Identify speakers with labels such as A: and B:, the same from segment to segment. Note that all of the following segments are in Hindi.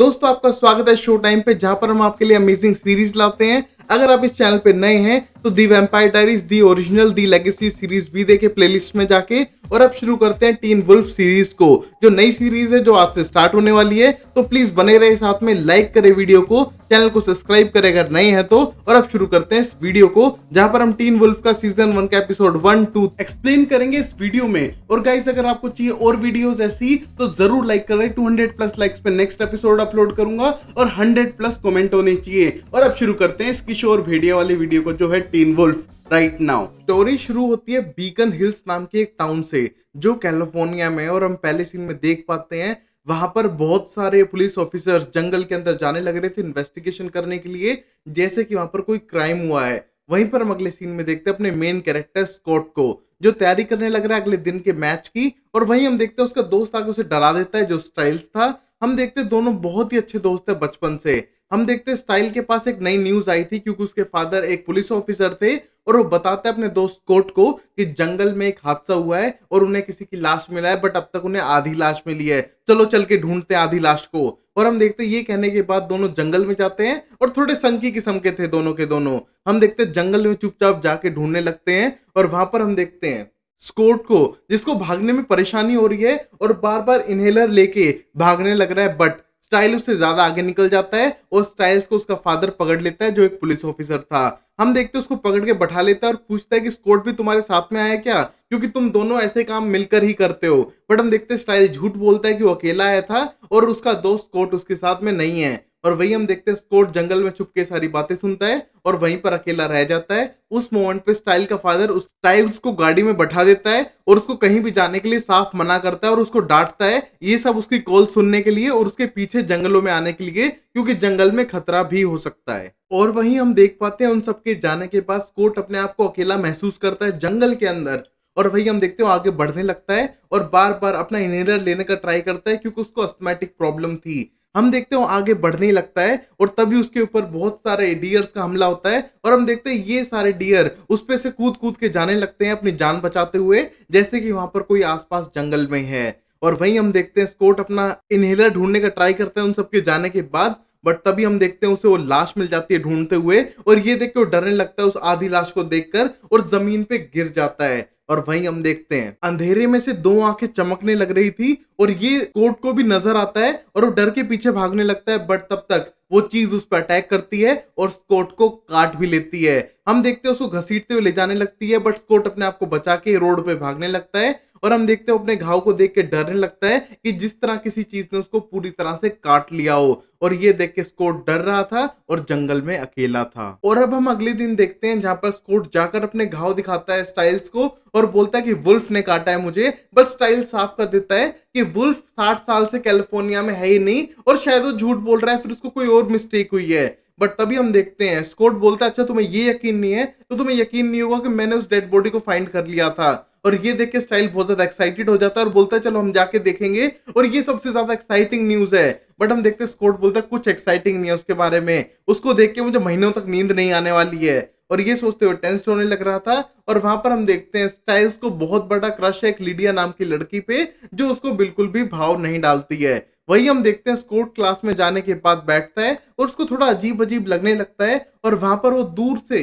A: दोस्तों आपका स्वागत है शो टाइम पे जहां पर हम आपके लिए अमेजिंग सीरीज लाते हैं अगर आप इस चैनल पे नए हैं तो the vampire diaries the original the legacy series भी देखे प्लेलिस्ट में जाके और अब शुरू करते हैं टीन वुल्फ सीरीज को जो नई सीरीज है जो आज से स्टार्ट होने वाली है तो प्लीज बने रहे साथ में लाइक करे वीडियो को चैनल को सब्सक्राइब करें अगर नए हैं तो और अब शुरू करते हैं इस वीडियो को जहां पर हम टीन वुल्फ का सीजन वन का एपिसोड वन टू एक्सप्लेन करेंगे इस वीडियो में और गाइस अगर आपको चाहिए और वीडियोस ऐसी तो जरूर लाइक कर रहे टू हंड्रेड प्लस लाइक्स पे नेक्स्ट एपिसोड अपलोड करूंगा और हंड्रेड प्लस कॉमेंट होने चाहिए और अब शुरू करते हैं इस किशोर भेड़िया वाली वीडियो को जो है teen wolf right now story शुरू होती है बीकन हिल्स नाम के एक टाउन से जो कैलिफोर्निया में और हम पहले सीन में देख पाते हैं वहां पर बहुत सारे पुलिस ऑफिसर्स जंगल के अंदर जाने लग रहे थे इन्वेस्टिगेशन करने के लिए जैसे कि वहां पर कोई क्राइम हुआ है वहीं पर हम अगले सीन में देखते हैं अपने मेन कैरेक्टर स्कॉट को जो तैयारी करने लग रहा है अगले दिन के मैच की और वहीं हम देखते हैं उसका दोस्त आगे उसे डरा देता है जो स्टाइल्स था हम देखते हैं दोनों बहुत ही अच्छे दोस्त है बचपन से हम देखते हैं स्टाइल के पास एक नई न्यूज आई थी क्योंकि उसके फादर एक पुलिस ऑफिसर थे और वो बताते हैं अपने दोस्त कोट को कि जंगल में एक हादसा हुआ है और उन्हें किसी की लाश मिला है बट अब तक उन्हें आधी लाश मिली है चलो चल के ढूंढते हैं आधी लाश को और हम देखते ये कहने के बाद दोनों जंगल में जाते हैं और थोड़े संकी किस्म के थे दोनों के दोनों हम देखते जंगल में चुपचाप जाके ढूंढने लगते हैं और वहां पर हम देखते हैं स्कोट को जिसको भागने में परेशानी हो रही है और बार बार इनहेलर लेके भागने लग रहा है बट स्टाइल उससे ज्यादा आगे निकल जाता है और स्टाइल्स को उसका फादर पकड़ लेता है जो एक पुलिस ऑफिसर था हम देखते हैं उसको पकड़ के बैठा लेता है और पूछता है कि स्कोट भी तुम्हारे साथ में आया क्या क्योंकि तुम दोनों ऐसे काम मिलकर ही करते हो बट हम देखते हैं स्टाइल झूठ बोलता है कि वो अकेला आया था और उसका दोस्त कोर्ट उसके साथ में नहीं है और वही हम देखते हैं स्कोट जंगल में छुप के सारी बातें सुनता है और वहीं पर अकेला रह जाता है उस मोमेंट पे स्टाइल का फादर उस स्टाइल्स को गाड़ी में बैठा देता है और उसको कहीं भी जाने के लिए साफ मना करता है और उसको डांटता है ये सब उसकी कॉल सुनने के लिए और उसके पीछे जंगलों में आने के लिए क्योंकि जंगल में खतरा भी हो सकता है और वहीं हम देख पाते हैं उन सबके जाने के बाद स्कोट अपने आप को अकेला महसूस करता है जंगल के अंदर और वही हम देखते हो आगे बढ़ने लगता है और बार बार अपना इनहेलर लेने का ट्राई करता है क्योंकि उसको अस्थमेटिक प्रॉब्लम थी हम देखते हैं आगे बढ़ने लगता है और तभी उसके ऊपर बहुत सारे डियर्स का हमला होता है और हम देखते हैं ये सारे डियर उस पर से कूद कूद के जाने लगते हैं अपनी जान बचाते हुए जैसे कि वहां पर कोई आसपास जंगल में है और वहीं हम देखते हैं स्कोट अपना इनहेलर ढूंढने का ट्राई करता है उन सबके जाने के बाद बट तभी हम देखते हैं उसे वो लाश मिल जाती है ढूंढते हुए और ये देख के वो डरने लगता है उस आधी लाश को देखकर और जमीन पे गिर जाता है और वहीं हम देखते हैं अंधेरे में से दो आंखें चमकने लग रही थी और ये कोर्ट को भी नजर आता है और वो डर के पीछे भागने लगता है बट तब तक वो चीज उस पर अटैक करती है और स्कोट को काट भी लेती है हम देखते हैं उसको घसीटते हुए ले जाने लगती है बट स्कोट अपने आप को बचा के रोड पे भागने लगता है और हम देखते हो अपने घाव को देख के डरने लगता है कि जिस तरह किसी चीज ने उसको पूरी तरह से काट लिया हो और ये देख के स्कोट डर रहा था और जंगल में अकेला था और अब हम अगले दिन देखते हैं जहां पर स्कोट जाकर अपने घाव दिखाता है स्टाइल्स को और बोलता है कि वुल्फ ने काटा है मुझे बट स्टाइल साफ कर देता है कि वुल्फ साठ साल से कैलिफोर्निया में है ही नहीं और शायद वो झूठ बोल रहा है फिर उसको कोई और मिस्टेक हुई है बट तभी हम देखते हैं स्कोट बोलता है अच्छा तुम्हें ये यकीन नहीं है तो तुम्हें यकीन नहीं होगा कि मैंने उस डेड बॉडी को फाइंड कर लिया था और ये देख के स्टाइल बहुत ज्यादा एक्साइटेड हो जाता है और बोलता है चलो हम जाके देखेंगे और ये सबसे ज्यादा एक्साइटिंग न्यूज है बट हम देखते स्कोट बोलता है कुछ एक्साइटिंग नहीं है उसके बारे में उसको देख के मुझे महीनों तक नींद नहीं आने वाली है और ये सोचते हुए टेंस होने लग रहा था और वहां पर हम देखते हैं स्टाइल्स को बहुत बड़ा क्रश है एक लीडिया नाम की लड़की पे जो उसको बिल्कुल भी भाव नहीं डालती है वही हम देखते हैं स्कोट क्लास में जाने के बाद बैठता है और उसको थोड़ा अजीब अजीब लगने लगता है और वहां पर वो दूर से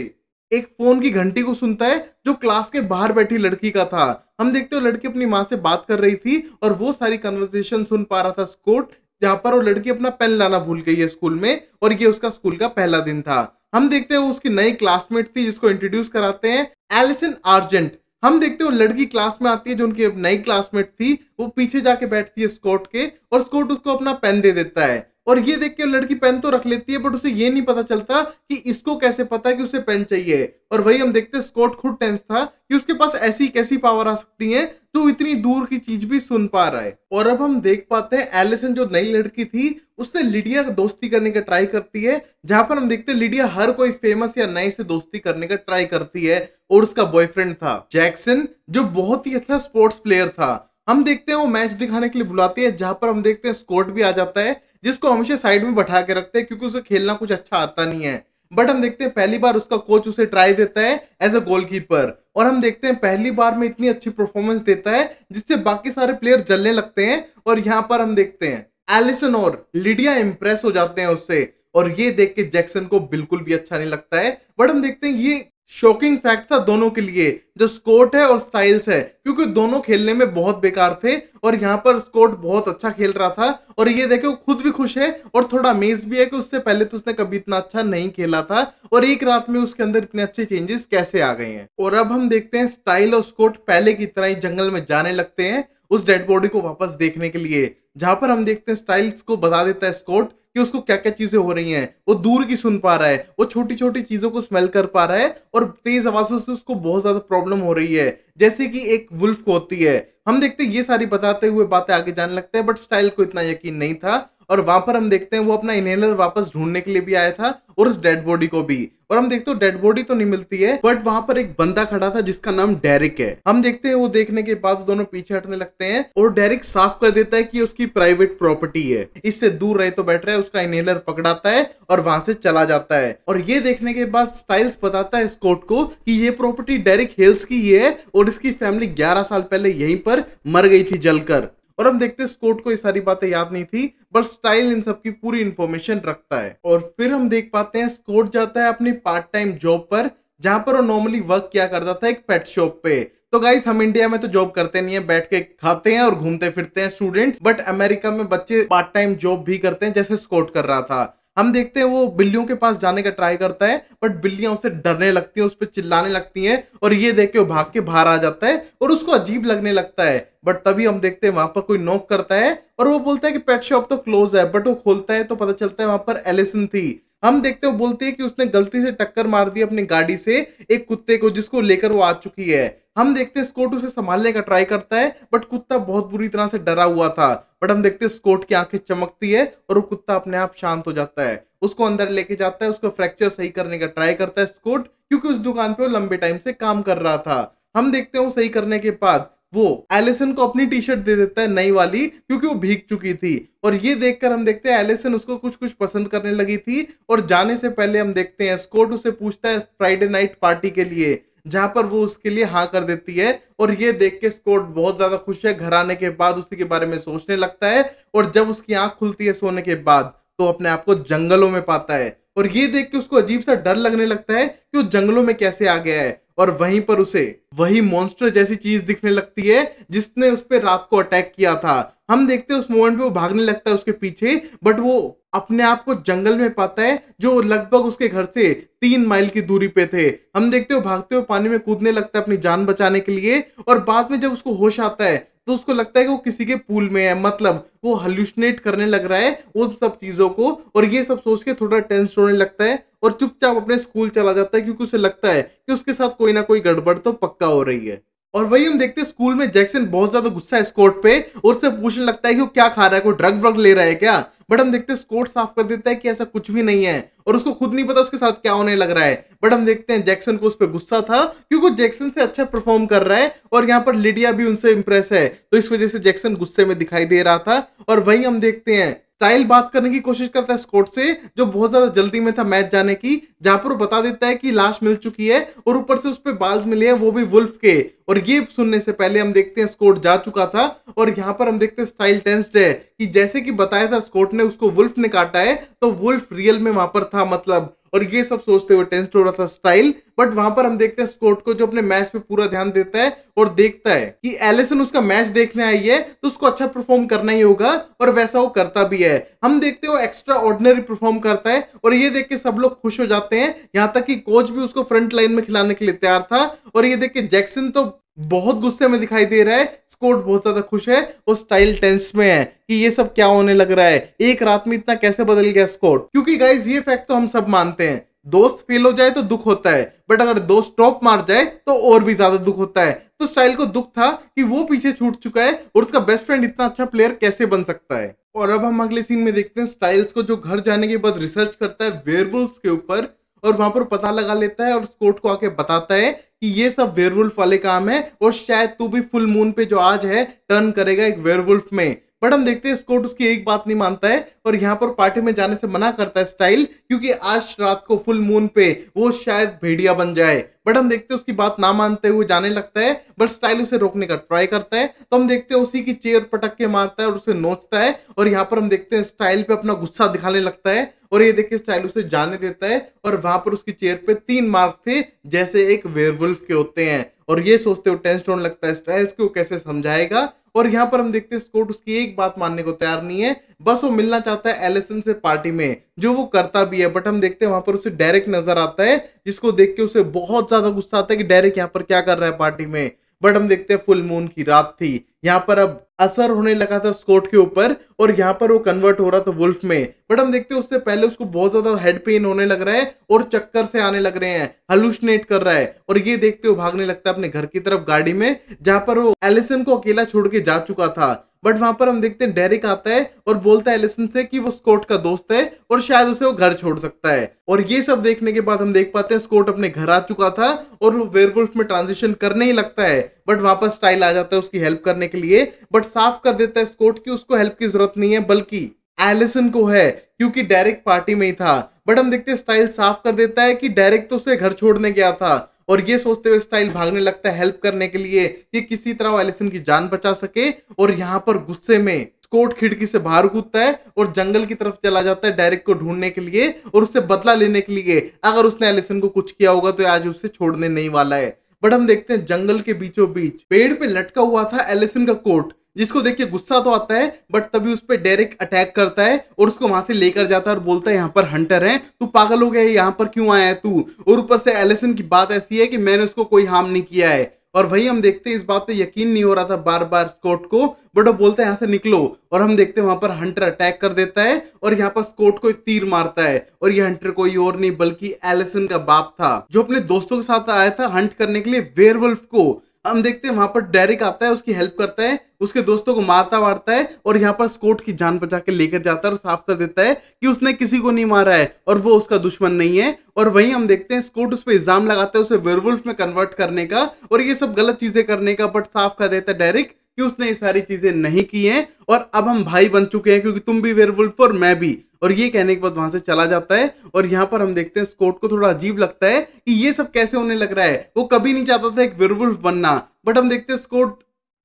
A: एक फोन की घंटी को सुनता है जो क्लास के बाहर बैठी लड़की का था हम देखते हो लड़की अपनी माँ से बात कर रही थी और वो सारी कन्वर्सेशन सुन पा रहा था स्कोट जहाँ पर वो लड़की अपना पेन लाना भूल गई है स्कूल में और ये उसका स्कूल का पहला दिन था हम देखते हैं वो उसकी नई क्लासमेट थी जिसको इंट्रोड्यूस कराते हैं एलिसन आर्जेंट हम देखते हो लड़की क्लास में आती है जो उनकी नई क्लासमेट थी वो पीछे जाके बैठती है स्कॉट के और स्कॉट उसको अपना पेन दे देता है और ये देख के लड़की पेन तो रख लेती है बट उसे ये नहीं पता चलता कि इसको कैसे पता कि उसे पेन चाहिए और वही हम देखते हैं स्कॉट खुद टेंस था कि उसके पास ऐसी कैसी पावर आ सकती है जो इतनी दूर की चीज भी सुन पा रहा है और अब हम देख पाते हैं एलिसन जो नई लड़की थी उससे लिडिया दोस्ती करने का ट्राई करती है जहां पर हम देखते हैं लिडिया हर कोई फेमस या नए से दोस्ती करने का ट्राई करती है और उसका बॉयफ्रेंड था जैक्सन जो बहुत ही अच्छा स्पोर्ट्स प्लेयर था हम देखते हैं वो मैच दिखाने के लिए बुलाती है जहां पर हम देखते हैं स्कॉट भी आ जाता है जिसको हमेशा साइड में बैठा के रखते हैं क्योंकि उसे खेलना कुछ अच्छा आता नहीं है बट हम देखते हैं पहली बार उसका कोच उसे ट्राई देता है एज अ गोलकीपर और हम देखते हैं पहली बार में इतनी अच्छी परफॉर्मेंस देता है जिससे बाकी सारे प्लेयर जलने लगते हैं और यहाँ पर हम देखते हैं एलिसन और लिडिया इंप्रेस हो जाते हैं उससे और ये देख के जैक्सन को बिल्कुल भी अच्छा नहीं लगता है बट हम देखते हैं ये शॉकिंग फैक्ट था दोनों के लिए जो स्कोट है और स्टाइल्स है क्योंकि दोनों खेलने में बहुत बेकार थे और यहाँ पर स्कोट बहुत अच्छा खेल रहा था और ये देखे वो खुद भी खुश है और थोड़ा अमेज भी है कि उससे पहले तो उसने कभी इतना अच्छा नहीं खेला था और एक रात में उसके अंदर इतने अच्छे चेंजेस कैसे आ गए हैं और अब हम देखते हैं स्टाइल और स्कोट पहले की तरह ही जंगल में जाने लगते हैं उस डेड बॉडी को वापस देखने के लिए जहां पर हम देखते हैं स्टाइल्स को बता देता है स्कोट कि उसको क्या क्या चीजें हो रही हैं वो दूर की सुन पा रहा है वो छोटी छोटी चीजों को स्मेल कर पा रहा है और तेज आवाजों से उसको बहुत ज्यादा प्रॉब्लम हो रही है जैसे कि एक वुल्फ को होती है हम देखते ये सारी बताते हुए बातें आगे जाने लगते हैं बट स्टाइल को इतना यकीन नहीं था और वहां पर हम देखते हैं वो अपना इनहेलर वापस ढूंढने के लिए भी आया था और उस डेड बॉडी को भी और हम देखते हो डेड बॉडी तो नहीं मिलती है बट वहां पर एक बंदा खड़ा था जिसका नाम डेरिक है हम देखते हैं वो देखने के बाद दोनों पीछे हटने लगते हैं और डेरिक साफ कर देता है कि उसकी प्राइवेट प्रॉपर्टी है इससे दूर रहे तो बैठ है उसका इनहेलर पकड़ाता है और वहां से चला जाता है और ये देखने के बाद स्टाइल्स बताता है स्कॉट को कि ये प्रॉपर्टी डेरिक हिल्स की ही है और इसकी फैमिली ग्यारह साल पहले यहीं पर मर गई थी जलकर और हम देखते हैं स्कोट को ये सारी बातें याद नहीं थी बट स्टाइल इन सब की पूरी इंफॉर्मेशन रखता है और फिर हम देख पाते हैं स्कोट जाता है अपनी पार्ट टाइम जॉब पर जहां पर वो नॉर्मली वर्क किया करता था एक पेट शॉप पे तो गाइस हम इंडिया में तो जॉब करते नहीं है बैठ के खाते हैं और घूमते फिरते हैं स्टूडेंट्स बट अमेरिका में बच्चे पार्ट टाइम जॉब भी करते हैं जैसे स्कोट कर रहा था हम देखते हैं वो बिल्लियों के पास जाने का ट्राई करता है बट बिल्लियां उसे डरने लगती हैं उस पर चिल्लाने लगती हैं और ये देख के वो भाग के बाहर आ जाता है और उसको अजीब लगने लगता है बट तभी हम देखते हैं वहां पर कोई नोक करता है और वो बोलता है कि पेट शॉप तो क्लोज है बट वो खोलता है तो पता चलता है वहां पर एलिसन थी हम देखते हो बोलते हैं कि उसने गलती से टक्कर मार दी अपनी गाड़ी से एक कुत्ते को जिसको लेकर वो आ चुकी है हम देखते हैं स्कोट उसे संभालने का ट्राई करता है बट कुत्ता बहुत बुरी तरह से डरा हुआ था बट हम देखते हैं स्कोट की आंखें चमकती है और वो कुत्ता अपने आप शांत हो जाता है उसको अंदर लेके जाता है उसको फ्रैक्चर सही करने का ट्राई करता है स्कोट क्योंकि उस दुकान पे वो लंबे टाइम से काम कर रहा था हम देखते हैं वो सही करने के बाद वो एलिसन को अपनी टी शर्ट दे देता है नई वाली क्योंकि वो भीग चुकी थी और ये देखकर हम देखते हैं एलिसन उसको कुछ कुछ पसंद करने लगी थी और जाने से पहले हम देखते हैं स्कोट उसे पूछता है फ्राइडे नाइट पार्टी के लिए जहां पर वो उसके लिए हाँ कर देती है और ये देख के स्कॉट बहुत ज्यादा खुश है घर आने के बाद उसी के बारे में सोचने लगता है और जब उसकी आंख खुलती है सोने के बाद तो अपने आप को जंगलों में पाता है और ये देख के उसको अजीब सा डर लगने लगता है कि वो जंगलों में कैसे आ गया है और वहीं पर उसे वही मॉन्स्टर जैसी चीज दिखने लगती है जिसने उस पर रात को अटैक किया था हम देखते हैं उस मोमेंट पे वो भागने लगता है उसके पीछे बट वो अपने आप को जंगल में पाता है जो लगभग उसके घर से तीन माइल की दूरी पे थे हम देखते हो भागते हुए पानी में कूदने लगता है अपनी जान बचाने के लिए और बाद में जब उसको होश आता है तो उसको लगता है कि वो किसी के पूल में है मतलब वो हल्यूशनेट करने लग रहा है उन सब चीज़ों को और ये सब सोच के थोड़ा टेंस होने लगता है और चुपचाप अपने स्कूल चला जाता है क्योंकि उसे लगता है कि उसके साथ कोई ना कोई गड़बड़ तो पक्का हो रही है और वही हम देखते हैं स्कूल में जैक्सन बहुत ज्यादा गुस्सा है स्कॉट पे और उससे पूछने लगता है कि वो क्या खा रहा है कोई ड्रग व्रग ले रहा है क्या बट हम देखते हैं स्कोर साफ कर देता है कि ऐसा कुछ भी नहीं है और उसको खुद नहीं पता उसके साथ क्या होने लग रहा है बट हम देखते हैं जैक्सन को उस पर गुस्सा था क्योंकि जैक्सन से अच्छा परफॉर्म कर रहा है और यहाँ पर लिडिया भी उनसे इंप्रेस है तो इस वजह से जैक्सन गुस्से में दिखाई दे रहा था और वहीं हम देखते हैं चाइल बात करने की कोशिश करता है स्कॉट से जो बहुत ज्यादा जल्दी में था मैच जाने की जहां पर वो बता देता है कि लाश मिल चुकी है और ऊपर से उस पर बाल्स मिले हैं वो भी वुल्फ के और ये सुनने से पहले हम देखते हैं स्कोट जा चुका था और यहाँ पर हम देखते हैं स्टाइल टेंस्ड है कि जैसे कि बताया था स्कोट ने उसको वुल्फ ने काटा है तो वुल्फ रियल में वहां पर था मतलब और ये सब सोचते हुए टेंस्ड हो रहा था स्टाइल बट वहां पर हम देखते हैं स्कोट को जो अपने मैच पे पूरा ध्यान देता है और देखता है कि एलिसन उसका मैच देखने आई है तो उसको अच्छा परफॉर्म करना ही होगा और वैसा वो करता भी है हम देखते हैं वो एक्स्ट्रा ऑर्डिनरी परफॉर्म करता है और ये देख के सब लोग खुश हो जाते हैं यहाँ तक कि कोच भी उसको फ्रंट लाइन में खिलाने के लिए तैयार था और ये देख के जैक्सन तो बहुत गुस्से में दिखाई दे रहा है स्कोट बहुत ज्यादा खुश है और स्टाइल टेंस में है कि ये सब क्या होने लग रहा है एक रात में इतना कैसे बदल गया स्कोट क्योंकि गाइज ये फैक्ट तो हम सब मानते हैं दोस्त फेल हो जाए तो दुख होता है बट अगर दोस्त टॉप मार जाए तो और भी ज्यादा दुख होता है तो स्टाइल को दुख था कि वो पीछे छूट चुका है और उसका बेस्ट फ्रेंड इतना अच्छा प्लेयर कैसे बन सकता है और अब हम अगले सीन में देखते हैं स्टाइल्स को जो घर जाने के बाद रिसर्च करता है वेयरवुल्फ के ऊपर और वहां पर पता लगा लेता है और कोर्ट को आके बताता है कि ये सब वेयरवुल्फ वाले काम है और शायद तू भी फुल मून पे जो आज है टर्न करेगा एक वेयरवुल्फ में बट हम देखते हैं स्कोट उसकी एक बात नहीं मानता है और यहाँ पर पार्टी में जाने से मना करता है स्टाइल क्योंकि आज रात को फुल मून पे वो शायद भेड़िया बन जाए बट हम देखते हैं उसकी बात ना मानते हुए जाने लगता है बट स्टाइल उसे रोकने का ट्राई करता है तो हम देखते हैं उसी की चेयर पटक के मारता है और उसे नोचता है और यहाँ पर हम देखते हैं स्टाइल पे अपना गुस्सा दिखाने लगता है और ये देखिए स्टाइल उसे जाने देता है और वहां पर उसकी चेयर पे तीन मार्क थे जैसे एक वेयरवुल्फ के होते हैं और ये सोचते हो टेन लगता है स्टाइल्स को कैसे समझाएगा और यहाँ पर हम देखते हैं स्कोट उसकी एक बात मानने को तैयार नहीं है बस वो मिलना चाहता है एलिसन से पार्टी में जो वो करता भी है बट हम देखते हैं वहां पर उसे डायरेक्ट नजर आता है जिसको देख के उसे बहुत ज्यादा गुस्सा आता है कि डायरेक्ट यहाँ पर क्या कर रहा है पार्टी में बट हम देखते हैं फुल मून की रात थी यहाँ पर अब असर होने लगा था स्कोट के ऊपर और यहाँ पर वो कन्वर्ट हो रहा था वुल्फ में बट हम देखते हैं उससे पहले उसको बहुत ज्यादा हेड पेन होने लग रहा है और चक्कर से आने लग रहे हैं हलूशनेट कर रहा है और ये देखते हुए भागने लगता है अपने घर की तरफ गाड़ी में जहां पर वो एलिसन को अकेला छोड़ के जा चुका था बट वहां पर हम देखते हैं डेरिक आता है और बोलता है एलिसन से कि वो स्कॉट का दोस्त है और शायद उसे वो घर छोड़ सकता है और ये सब देखने के बाद हम देख पाते हैं स्कॉट अपने घर आ चुका था और वो वेयरवुल्फ में ट्रांजिशन करने ही लगता है बट वहां पर स्टाइल आ जाता है उसकी हेल्प करने के लिए बट साफ कर देता है स्कॉट की उसको हेल्प की जरूरत नहीं है बल्कि एलिसन को है क्योंकि डायरेक्ट पार्टी में ही था बट हम देखते हैं स्टाइल साफ कर देता है कि डायरेक्ट तो उसे घर छोड़ने गया था और ये सोचते हुए स्टाइल भागने लगता है हेल्प करने के लिए कि किसी तरह एलिसन की जान बचा सके और यहाँ पर गुस्से में स्कोट खिड़की से बाहर कूदता है और जंगल की तरफ चला जाता है डायरेक्ट को ढूंढने के लिए और उससे बदला लेने के लिए अगर उसने एलिसन को कुछ किया होगा तो आज उसे छोड़ने नहीं वाला है बट हम देखते हैं जंगल के बीचों बीच पेड़ पे लटका हुआ था एलिसन का कोट जिसको देख के गुस्सा तो आता है बट तभी उस पर डायरेक्ट अटैक करता है और उसको वहां से लेकर जाता है और बोलता है यहाँ पर हंटर है तू पागल हो गया यहाँ पर क्यों आया है तू और ऊपर से एलिसन की बात ऐसी है कि मैंने उसको कोई हार्म नहीं किया है और वही हम देखते हैं इस बात पे यकीन नहीं हो रहा था बार बार स्कॉट को बट वो बोलता है यहाँ से निकलो और हम देखते हैं वहां पर हंटर अटैक कर देता है और यहाँ पर स्कॉट को एक तीर मारता है और ये हंटर कोई और नहीं बल्कि एलिसन का बाप था जो अपने दोस्तों के साथ आया था हंट करने के लिए वेयरवुल्फ को हम देखते हैं वहां पर डेरिक आता है उसकी हेल्प करता है उसके दोस्तों को मारता वारता है और यहाँ पर स्कोट की जान बचा के लेकर जाता है और साफ कर देता है कि उसने किसी को नहीं मारा है और वो उसका दुश्मन नहीं है और वहीं हम देखते हैं स्कोट उस पर इल्जाम लगाता है उसे वेरवुल्फ में कन्वर्ट करने का और ये सब गलत चीजें करने का बट साफ कर देता है डेरिक कि उसने ये सारी चीजें नहीं की हैं और अब हम भाई बन चुके हैं क्योंकि तुम भी वेरवुल्फ और मैं भी और ये कहने के बाद वहां से चला जाता है और यहाँ पर हम देखते हैं स्कॉट को थोड़ा अजीब लगता है कि ये सब कैसे होने लग रहा है वो कभी नहीं चाहता था एक वेरवुल्फ बनना बट हम देखते हैं स्कॉट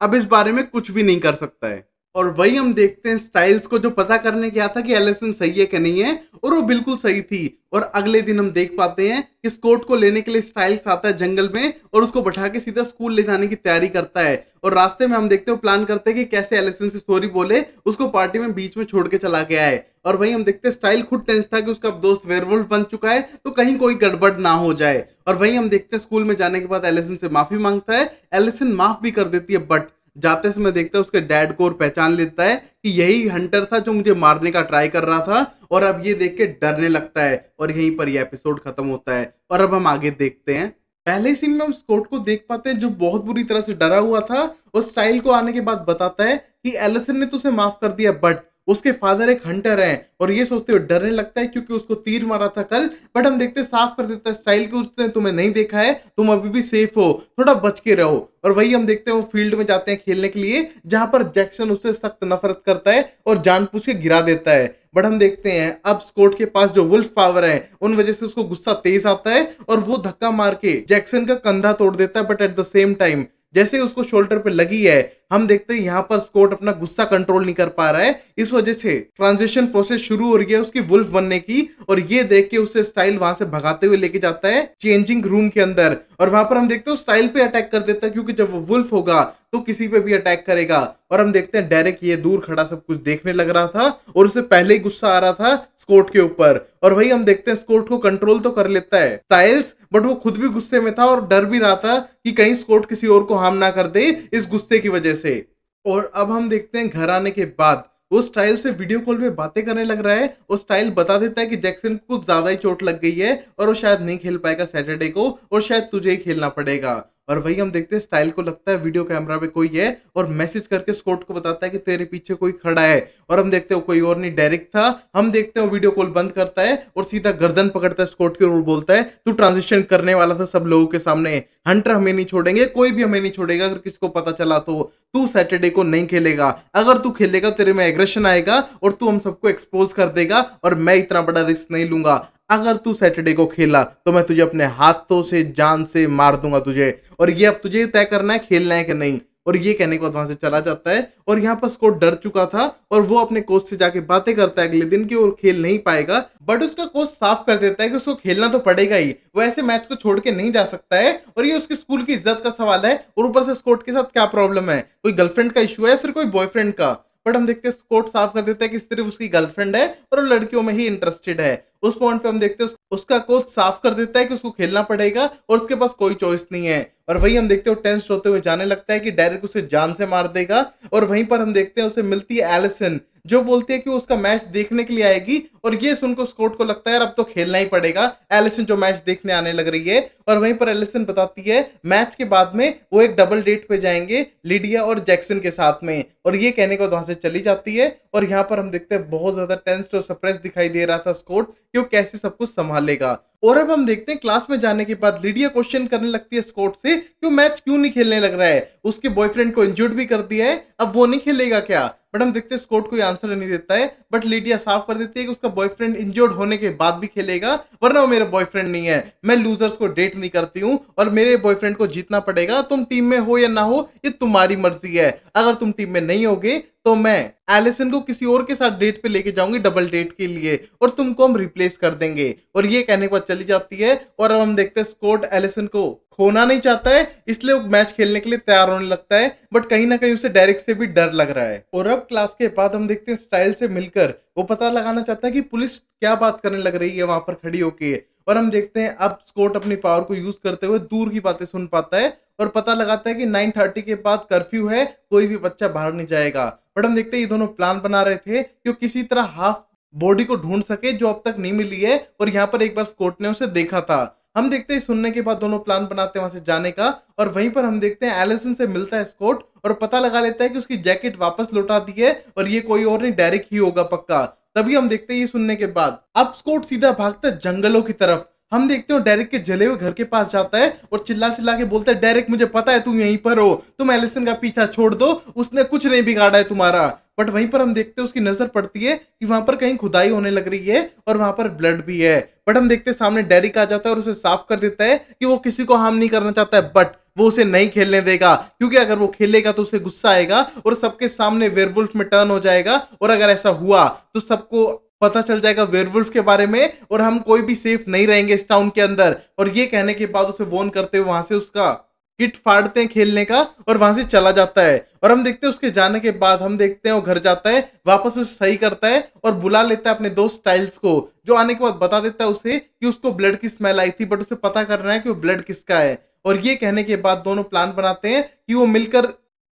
A: अब इस बारे में कुछ भी नहीं कर सकता है और वही हम देखते हैं स्टाइल्स को जो पता करने गया था कि एलिसन सही है कि नहीं है और वो बिल्कुल सही थी और अगले दिन हम देख पाते हैं कि स्कोट को लेने के लिए स्टाइल्स आता है जंगल में और उसको बैठा के सीधा स्कूल ले जाने की तैयारी करता है और रास्ते में हम देखते हैं प्लान करते हैं कि कैसे एलिसन से स्टोरी बोले उसको पार्टी में बीच में छोड़ के चला गया है और वहीं हम देखते हैं स्टाइल खुद टेंस था कि उसका दोस्त वेरवुल्फ बन चुका है तो कहीं कोई गड़बड़ ना हो जाए और वहीं हम देखते हैं स्कूल में जाने के बाद एलिसन से माफी मांगता है एलिसन माफ भी कर देती है बट जाते समय देखता है उसके डैड को और पहचान लेता है कि यही हंटर था जो मुझे मारने का ट्राई कर रहा था और अब ये देख के डरने लगता है और यहीं पर यह एपिसोड खत्म होता है और अब हम आगे देखते हैं पहले सीन में हम स्कोट को देख पाते हैं जो बहुत बुरी तरह से डरा हुआ था और स्टाइल को आने के बाद बताता है कि एलिसन ने तो उसे माफ कर दिया बट उसके फादर एक हंटर हैं और ये सोचते हुए डरने लगता है क्योंकि उसको तीर मारा था कल बट हम देखते साफ कर देता है स्टाइल के उसने तुम्हें नहीं देखा है तुम अभी भी सेफ हो थोड़ा बच के रहो और वही हम देखते हैं वो फील्ड में जाते हैं खेलने के लिए जहां पर जैक्सन उससे सख्त नफरत करता है और जान पूछ के गिरा देता है बट हम देखते हैं अब स्कोट के पास जो वुल्फ पावर है उन वजह से उसको गुस्सा तेज आता है और वो धक्का मार के जैक्सन का कंधा तोड़ देता है but at the same time जैसे उसको शोल्डर पे लगी है हम देखते हैं यहाँ पर स्कोट अपना गुस्सा कंट्रोल नहीं कर पा रहा है इस वजह से ट्रांजिशन प्रोसेस शुरू हो रही है उसकी वुल्फ बनने की और ये देख के उसे स्टाइल वहां से भगाते हुए लेके जाता है चेंजिंग रूम के अंदर और वहां पर हम देखते हैं स्टाइल पे अटैक कर देता है क्योंकि जब वो वुल्फ होगा तो किसी पे भी अटैक करेगा और हम देखते हैं डायरेक्ट ये दूर खड़ा सब कुछ देखने लग रहा था और उसे पहले ही गुस्सा आ रहा था स्कोर्ट के ऊपर और वही हम देखते हैं स्कोर्ट को कंट्रोल तो कर लेता है स्टाइल्स बट वो खुद भी गुस्से में था और डर भी रहा था कि कहीं स्कोर्ट किसी और को हार्म ना कर दे इस गुस्से की वजह से और अब हम देखते हैं घर आने के बाद वो स्टाइल से वीडियो कॉल में बातें करने लग रहा है और स्टाइल बता देता है कि जैक्सन को कुछ ज्यादा ही चोट लग गई है और वो शायद नहीं खेल पाएगा सैटरडे को और शायद तुझे ही खेलना पड़ेगा और वही हम देखते हैं स्टाइल को लगता है वीडियो कैमरा पे कोई है और मैसेज करके स्कॉट को बताता है कि तेरे पीछे कोई खड़ा है और हम देखते हैं कोई और नहीं डायरेक्ट था हम देखते हैं वीडियो कॉल बंद करता है और सीधा गर्दन पकड़ता है स्कॉट की और बोलता है तू ट्रांजिशन करने वाला था सब लोगों के सामने हंटर हमें नहीं छोड़ेंगे कोई भी हमें नहीं छोड़ेगा अगर किसी को पता चला तो तू सैटरडे को नहीं खेलेगा अगर तू खेलेगा तेरे में एग्रेशन आएगा और तू हम सबको एक्सपोज कर देगा और मैं इतना बड़ा रिस्क नहीं लूंगा अगर तू सैटरडे को खेला तो मैं तुझे अपने हाथों से जान से मार दूंगा तुझे और ये अब तुझे तय करना है खेलना है कि नहीं और ये कहने के बाद वहां से चला जाता है और यहाँ पर स्कोट डर चुका था और वो अपने कोच से जाके बातें करता है अगले दिन की और खेल नहीं पाएगा बट उसका कोच साफ कर देता है कि उसको खेलना तो पड़ेगा ही वो ऐसे मैच को छोड़ के नहीं जा सकता है और ये उसके स्कूल की इज्जत का सवाल है और ऊपर से स्कोट के साथ क्या प्रॉब्लम है कोई गर्लफ्रेंड का इशू है फिर कोई बॉयफ्रेंड का बट हम देखते हैं कोर्ट साफ कर देता है कि सिर्फ उसकी गर्लफ्रेंड है और वो लड़कियों में ही इंटरेस्टेड है उस पॉइंट पे हम देखते हैं उसका कोच साफ कर देता है कि उसको खेलना पड़ेगा और उसके पास कोई चॉइस नहीं है और वही हम देखते हैं टेंस होते हुए जाने लगता है कि डायरेक्ट उसे जान से मार देगा और वहीं पर हम देखते हैं उसे मिलती है एलिसन जो बोलती है कि उसका मैच देखने के लिए आएगी और ये सुनकर स्कोट को लगता है यार अब तो खेलना ही पड़ेगा एलिसन जो मैच देखने आने लग रही है और वहीं पर एलिसन बताती है मैच के बाद में वो एक डबल डेट पे जाएंगे लिडिया और जैक्सन के साथ में और ये कहने को वहां से चली जाती है और यहाँ पर हम देखते हैं बहुत ज्यादा टेंस और सप्रेस दिखाई दे रहा था स्कोट कि वो कैसे सब कुछ संभालेगा और अब हम देखते हैं क्लास में जाने के बाद लीडिया क्वेश्चन करने लगती है स्कोट से कि वो मैच क्यों नहीं खेलने लग रहा है उसके बॉयफ्रेंड को इंजर्ड भी कर दिया है अब वो नहीं खेलेगा क्या बट हम देखते हैं स्कोट कोई आंसर नहीं देता है बट लीडिया साफ कर देती है कि उसका बॉयफ्रेंड इंजर्ड होने के बाद भी खेलेगा वरना वो मेरा बॉयफ्रेंड नहीं है मैं लूजर्स को डेट नहीं करती हूँ और मेरे बॉयफ्रेंड को जीतना पड़ेगा तुम टीम में हो या ना हो ये तुम्हारी मर्जी है अगर तुम टीम में नहीं होगे तो मैं एलिसन को किसी और के साथ डेट पे लेके जाऊंगी डबल डेट के लिए और तुमको हम रिप्लेस कर देंगे और ये कहने के बाद चली जाती है और अब हम देखते हैं स्कॉट एलिसन को खोना नहीं चाहता है इसलिए वो मैच खेलने के लिए तैयार होने लगता है बट कहीं ना कहीं उसे डायरेक्ट से भी डर लग रहा है और अब क्लास के बाद हम देखते हैं स्टाइल से मिलकर वो पता लगाना चाहता है कि पुलिस क्या बात करने लग रही है वहां पर खड़ी होके और हम देखते हैं अब स्कोट अपनी पावर को यूज करते हुए दूर की बातें सुन पाता है और पता लगाता है कि नाइन थर्टी के बाद कर्फ्यू है कोई भी बच्चा बाहर नहीं जाएगा बट हम देखते हैं ये दोनों प्लान बना रहे थे कि वो किसी तरह हाफ बॉडी को ढूंढ सके जो अब तक नहीं मिली है और यहाँ पर एक बार स्कोट ने उसे देखा था हम देखते हैं सुनने के बाद दोनों प्लान बनाते हैं वहां से जाने का और वहीं पर हम देखते हैं एलिसन से मिलता है स्कॉट और पता लगा लेता है कि उसकी जैकेट वापस लौटा दी है और ये कोई और नहीं डायरेक्ट ही होगा पक्का तभी हम देखते हैं ये सुनने के बाद अब स्कॉट सीधा भागता है जंगलों की तरफ हम देखते हो डेरिक के जले हुए घर के पास जाता है और चिल्ला चिल्ला के बोलता है डेरिक मुझे पता है तुम यहीं पर हो तुम एलिसन का पीछा छोड़ दो उसने कुछ नहीं बिगाड़ा है तुम्हारा बट वहीं पर हम देखते हैं उसकी नजर पड़ती है कि वहां पर कहीं खुदाई होने लग रही है और वहां पर ब्लड भी है बट हम देखते हैं सामने डेरिक आ जाता है और उसे साफ कर देता है कि वो किसी को हार्म नहीं करना चाहता है बट वो उसे नहीं खेलने देगा क्योंकि अगर वो खेलेगा तो उसे गुस्सा आएगा और सबके सामने वेयरवुल्फ में टर्न हो जाएगा और अगर ऐसा हुआ तो सबको पता चल जाएगा वेयरवुल्फ के बारे में और हम कोई भी सेफ नहीं रहेंगे इस टाउन के अंदर और ये कहने के बाद उसे वोन करते हुए वहां से उसका किट फाड़ते हैं खेलने का और वहां से चला जाता है और हम देखते हैं उसके जाने के बाद हम देखते हैं वो घर जाता है वापस उसे सही करता है और बुला लेता है अपने दोस्त टाइल्स को जो आने के बाद बता देता है उसे कि उसको ब्लड की स्मेल आई थी बट उसे पता करना है कि वो ब्लड किसका है और ये कहने के बाद दोनों प्लान बनाते हैं कि वो मिलकर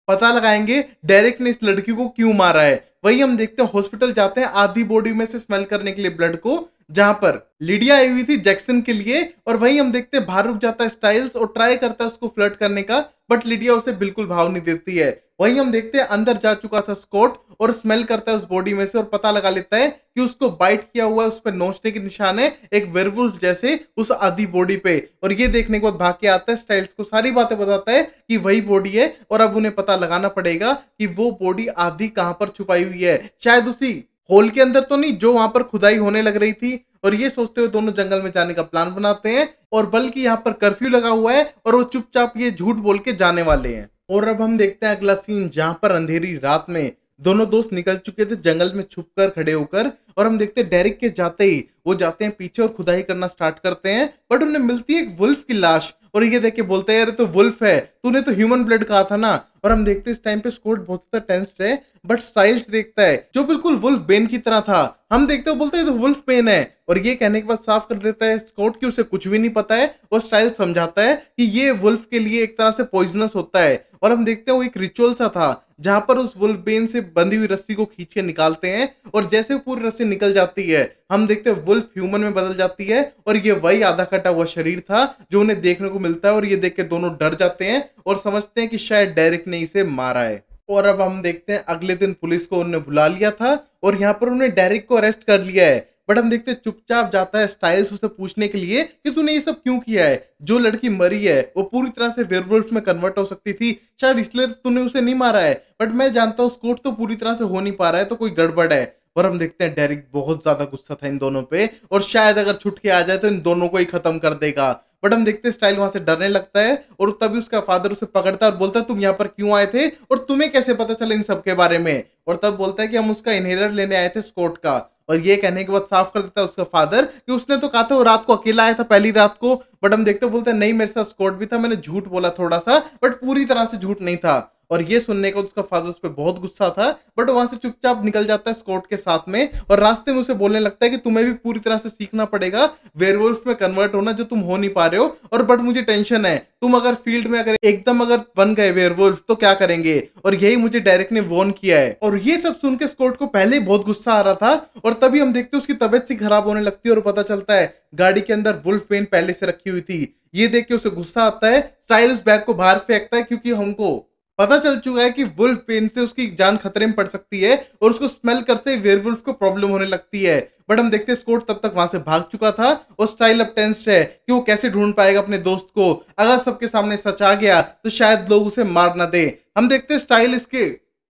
A: पता लगाएंगे डायरेक्ट ने इस लड़की को क्यों मारा है वही हम देखते हैं हॉस्पिटल जाते हैं आधी बॉडी में से स्मेल करने के लिए ब्लड को जहां पर लीडिया आई हुई थी जैक्सन के लिए और वही हम देखते हैं भारूक जाता है स्टाइल्स और ट्राई करता है उसको फ्लर्ट करने का बट लीडिया उसे बिल्कुल भाव नहीं देती है वहीं हम देखते हैं अंदर जा चुका था स्कॉट और स्मेल करता है उस बॉडी में से और पता लगा लेता है कि उसको बाइट किया हुआ है उस पर नोचने के निशान है एक वेरवुल्स जैसे उस आधी बॉडी पे और ये देखने के बाद भाग के आता है स्टाइल्स को सारी बातें बताता है कि वही बॉडी है और अब उन्हें पता लगाना पड़ेगा कि वो बॉडी आधी कहाँ पर छुपाई हुई है शायद उसी होल के अंदर तो नहीं जो वहां पर खुदाई होने लग रही थी और ये सोचते हुए दोनों जंगल में जाने का प्लान बनाते हैं और बल्कि यहाँ पर कर्फ्यू लगा हुआ है और वो चुपचाप ये झूठ बोल के जाने वाले हैं और अब हम देखते हैं अगला सीन जहां पर अंधेरी रात में दोनों दोस्त निकल चुके थे जंगल में छुप कर खड़े होकर और हम देखते हैं डेरिक के जाते ही वो जाते हैं पीछे और खुदाई करना स्टार्ट करते हैं बट उन्हें मिलती है एक वुल्फ की लाश और ये देख के बोलते हैं अरे तो वुल्फ है तूने तो ह्यूमन ब्लड कहा था ना और हम देखते हैं इस टाइम पे स्कोर बहुत ज्यादा टेंस है बट स्टाइल्स देखता है जो बिल्कुल वुल्फ बेन की तरह था हम देखते हो बोलते हैं तो वुल्फ बेन है और ये कहने के बाद साफ कर देता है स्कॉट की उसे कुछ भी नहीं पता है और स्टाइल समझाता है कि ये वुल्फ के लिए एक तरह से पॉइजनस होता है और हम देखते हैं वो एक रिचुअल सा था जहां पर उस वुल्फ बेन से बंधी हुई रस्सी को खींच के निकालते हैं और जैसे पूरी रस्सी निकल जाती है हम देखते हैं वुल्फ ह्यूमन में बदल जाती है और ये वही आधा कटा हुआ शरीर था जो उन्हें देखने को मिलता है और ये देख के दोनों डर जाते हैं और समझते हैं कि शायद डायरेक्ट ने इसे मारा है और अब हम देखते हैं अगले दिन पुलिस को उन्हें बुला लिया था और यहाँ पर उन्हें डेरिक को अरेस्ट कर लिया है बट हम देखते हैं चुपचाप जाता है स्टाइल्स उसे पूछने के लिए कि तूने ये सब क्यों किया है जो लड़की मरी है वो पूरी तरह से वेरवुल्फ में कन्वर्ट हो सकती थी शायद इसलिए तूने उसे नहीं मारा है बट मैं जानता हूँ स्कोट तो पूरी तरह से हो नहीं पा रहा है तो कोई गड़बड़ है और हम देखते हैं डेरिक बहुत ज्यादा गुस्सा था इन दोनों पे और शायद अगर छुटके आ जाए तो इन दोनों को ही खत्म कर देगा बट हम देखते हैं स्टाइल वहां से डरने लगता है और तभी उसका फादर उसे पकड़ता है और बोलता है तुम यहाँ पर क्यों आए थे और तुम्हें कैसे पता चला इन सब के बारे में और तब बोलता है कि हम उसका इनहेलर लेने आए थे स्कोट का और ये कहने के बाद साफ कर देता है उसका फादर कि उसने तो कहा था वो रात को अकेला आया था पहली रात को बट हम देखते बोलते हैं नहीं मेरे साथ स्कॉट भी था मैंने झूठ बोला थोड़ा सा बट पूरी तरह से झूठ नहीं था और ये सुनने का उसका फादर उस पर बहुत गुस्सा था बट वहां से चुपचाप निकल जाता है स्कॉट के साथ में और रास्ते में उसे बोलने लगता है कि तुम्हें भी पूरी तरह से सीखना पड़ेगा वेयरवुल्फ में कन्वर्ट होना जो तुम हो नहीं पा रहे हो और बट मुझे टेंशन है तुम अगर फील्ड में अगर एकदम अगर बन गए वेयरवुल्फ तो क्या करेंगे और यही मुझे डायरेक्ट ने वॉर्न किया है और ये सब सुन के स्कॉट को पहले ही बहुत गुस्सा आ रहा था और तभी हम देखते हैं उसकी तबियत सी खराब होने लगती है और पता चलता है गाड़ी के अंदर वुल्फ पेन पहले से रखी हुई थी ये देख के उसे गुस्सा आता है स्टाइल बैग को बाहर फेंकता है क्योंकि हमको पता चल चुका है कि वुल्फ पेन से उसकी जान खतरे में पड़ सकती है और उसको स्मेल करते ही वेयरवुल्फ को प्रॉब्लम होने लगती है बट हम देखते हैं स्कोट तब तक वहां से भाग चुका था और स्टाइल अब टेंस्ड है कि वो कैसे ढूंढ पाएगा अपने दोस्त को अगर सबके सामने सच आ गया तो शायद लोग उसे मार ना दे हम देखते हैं स्टाइल इसके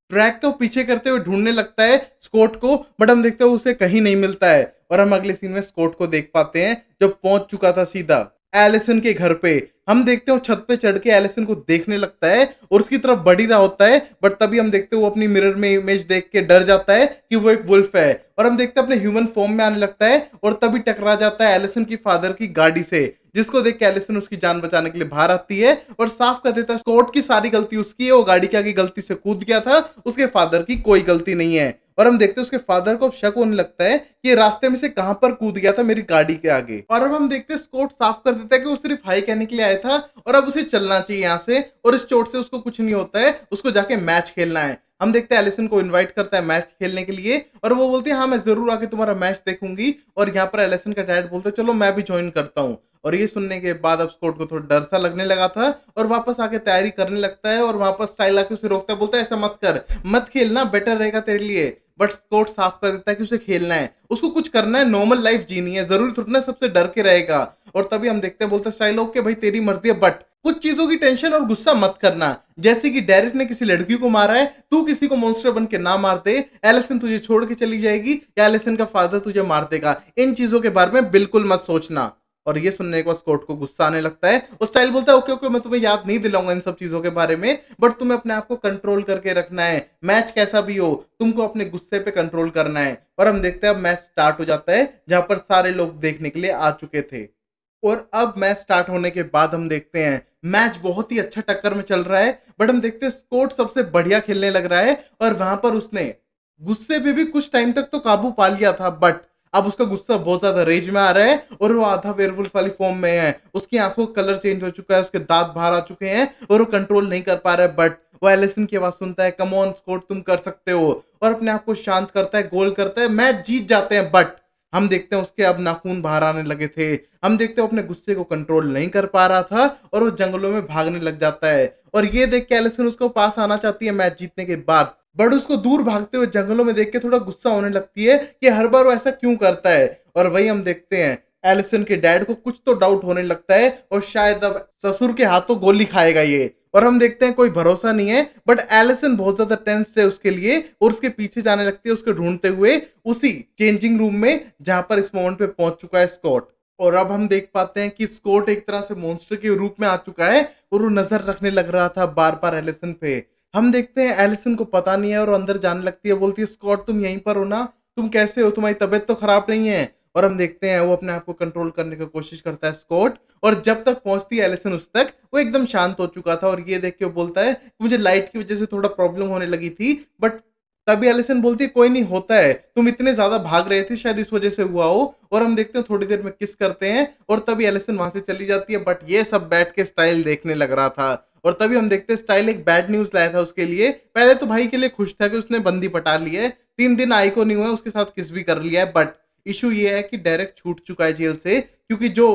A: ट्रैक को पीछे करते हुए ढूंढने लगता है स्कोट को बट हम देखते हैं उसे कहीं नहीं मिलता है और हम अगले सीन में स्कोट को देख पाते हैं जब पहुंच चुका था सीधा एलिसन के घर पे हम देखते हैं छत पे चढ़ के एलिसन को देखने लगता है और उसकी तरफ बढ़ी रहा होता है बट तभी हम देखते हैं वो अपनी मिरर में इमेज देख के डर जाता है कि वो एक वुल्फ है और हम देखते हैं अपने ह्यूमन फॉर्म में आने लगता है और तभी टकरा जाता है एलिसन की फादर की गाड़ी से जिसको देख के एलिसन उसकी जान बचाने के लिए बाहर आती है और साफ कर देता है स्कॉट की सारी गलती उसकी है वो गाड़ी की आगे गलती से कूद गया था उसके फादर की कोई गलती नहीं है और हम देखते हैं उसके फादर को अब शक होने लगता है कि रास्ते में से कहां पर कूद गया था मेरी गाड़ी के आगे और अब हम देखते हैं स्कोट साफ कर देता है कि वो सिर्फ हाई कहने के लिए आया था और अब उसे चलना चाहिए यहाँ से और इस चोट से उसको कुछ नहीं होता है उसको जाके मैच खेलना है हम देखते हैं एलिसन को इनवाइट करता है मैच खेलने के लिए और वो बोलती है हाँ मैं जरूर आके तुम्हारा मैच देखूंगी और यहाँ पर एलिसन का डैड बोलता है चलो मैं भी ज्वाइन करता हूँ और ये सुनने के बाद अब स्कोट को थोड़ा डर सा लगने लगा था और वापस आके तैयारी करने लगता है और वापस स्टाइल आके उसे रोकता है बोलता है ऐसा मत कर मत खेलना बेटर रहेगा तेरे लिए बट कोर्ट साफ कर देता है कि उसे खेलना है उसको कुछ करना है नॉर्मल लाइफ जीनी है जरूरी थोड़ा ना सबसे डर के रहेगा और तभी हम देखते हैं बोलते हैं स्टाइल ओके भाई तेरी मर्जी है बट कुछ चीजों की टेंशन और गुस्सा मत करना जैसे कि डेरिक ने किसी लड़की को मारा है तू किसी को मॉन्स्टर बन के ना मार दे एलिसन तुझे छोड़ के चली जाएगी या एलिसन का फादर तुझे मार देगा इन चीजों के बारे में बिल्कुल मत सोचना और ये सुनने के बाद स्कॉट को गुस्सा आने लगता है उस टाइल बोलता है ओके ओके मैं तुम्हें याद नहीं दिलाऊंगा इन सब चीजों के बारे में बट तुम्हें अपने आप को कंट्रोल करके रखना है मैच कैसा भी हो तुमको अपने गुस्से पे कंट्रोल करना है और हम देखते हैं अब मैच स्टार्ट हो जाता है जहां पर सारे लोग देखने के लिए आ चुके थे और अब मैच स्टार्ट होने के बाद हम देखते हैं मैच बहुत ही अच्छा टक्कर में चल रहा है बट हम देखते हैं स्कोट सबसे बढ़िया खेलने लग रहा है और वहां पर उसने गुस्से पे भी कुछ टाइम तक तो काबू पा लिया था बट अब उसका गुस्सा बहुत ज्यादा रेज में आ रहा है और वो आधा वेयरवुल्फ वाली फॉर्म में है उसकी आंखों का कलर चेंज हो चुका है उसके दांत बाहर आ चुके हैं और वो कंट्रोल नहीं कर पा रहा है बट वो एलिसन की आवाज सुनता है कमोन स्कोट तुम कर सकते हो और अपने आप को शांत करता है गोल करता है मैच जीत जाते हैं बट हम देखते हैं उसके अब नाखून बाहर आने लगे थे हम देखते हैं अपने गुस्से को कंट्रोल नहीं कर पा रहा था और वो जंगलों में भागने लग जाता है और ये देख के एलिसन उसको पास आना चाहती है मैच जीतने के बाद बट उसको दूर भागते हुए जंगलों में देख के थोड़ा गुस्सा होने लगती है कि हर बार वो ऐसा क्यों करता है और वही हम देखते हैं एलिसन के डैड को कुछ तो डाउट होने लगता है और शायद अब ससुर के हाथों गोली खाएगा ये और हम देखते हैं कोई भरोसा नहीं है बट एलिसन बहुत ज्यादा टेंस है उसके लिए और उसके पीछे जाने लगती है उसके ढूंढते हुए उसी चेंजिंग रूम में जहां पर इस मोमेंट पे पहुंच चुका है स्कॉट और अब हम देख पाते हैं कि स्कॉट एक तरह से मॉन्स्टर के रूप में आ चुका है और वो नजर रखने लग रहा था बार बार एलिसन पे हम देखते हैं एलिसन को पता नहीं है और अंदर जाने लगती है बोलती है स्कॉट तुम यहीं पर हो ना तुम कैसे हो तुम्हारी तबीयत तो खराब नहीं है और हम देखते हैं वो अपने आप को कंट्रोल करने की कोशिश करता है स्कॉट और जब तक पहुंचती है एलिसन उस तक वो एकदम शांत हो चुका था और ये देख के वो बोलता है कि मुझे लाइट की वजह से थोड़ा प्रॉब्लम होने लगी थी बट तभी एलिसन बोलती है कोई नहीं होता है तुम इतने ज्यादा भाग रहे थे शायद इस वजह से हुआ हो और हम देखते हैं थोड़ी देर में किस करते हैं और तभी एलिसन वहां से चली जाती है बट ये सब बैठ के स्टाइल देखने लग रहा था और तभी हम देखते स्टाइल एक बैड न्यूज लाया था उसके लिए पहले तो भाई के लिए खुश था कि उसने बंदी पटा ली है तीन दिन आई को नहीं हुआ उसके साथ किस भी कर लिया है बट इशू ये है कि डायरेक्ट छूट चुका है जेल से क्योंकि जो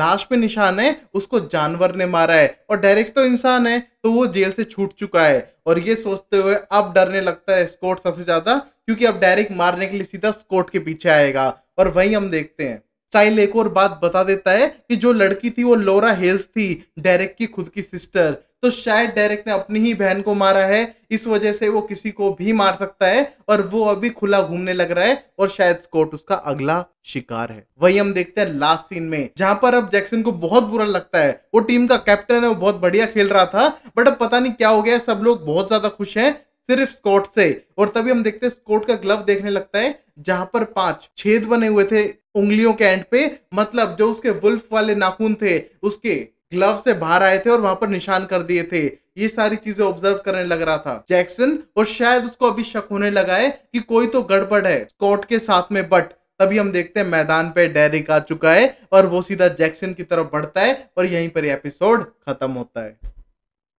A: लाश पे निशान है उसको जानवर ने मारा है और डायरेक्ट तो इंसान है तो वो जेल से छूट चुका है और ये सोचते हुए अब डरने लगता है स्कोट सबसे ज्यादा क्योंकि अब डायरेक्ट मारने के लिए सीधा स्कोट के पीछे आएगा और वहीं हम देखते हैं स्टाइल एक और बात बता देता है कि जो लड़की थी वो लोरा हेल्स थी डेरेक की खुद की सिस्टर तो शायद डेरेक ने अपनी ही बहन को मारा है इस वजह से वो किसी को भी मार सकता है और वो अभी खुला घूमने लग रहा है और शायद स्कॉट उसका अगला शिकार है वही हम देखते हैं लास्ट सीन में जहां पर अब जैक्सन को बहुत बुरा लगता है वो टीम का कैप्टन है वो बहुत बढ़िया खेल रहा था बट अब पता नहीं क्या हो गया सब लोग बहुत ज्यादा खुश हैं सिर्फ स्कॉट से और तभी हम देखते हैं स्कॉट का ग्लव देखने लगता है जहां पर पांच छेद बने हुए थे उंगलियों के एंड पे मतलब जो उसके वुल्फ वाले नाखून थे उसके ग्लव से बाहर आए थे और वहां पर निशान कर दिए थे ये सारी चीजें ऑब्जर्व करने लग रहा था जैक्सन और शायद उसको अभी शक होने लगा है कि कोई तो गड़बड़ है स्कॉट के साथ में बट तभी हम देखते हैं मैदान पे डेरिक आ चुका है और वो सीधा जैक्सन की तरफ बढ़ता है और यहीं पर एपिसोड खत्म होता है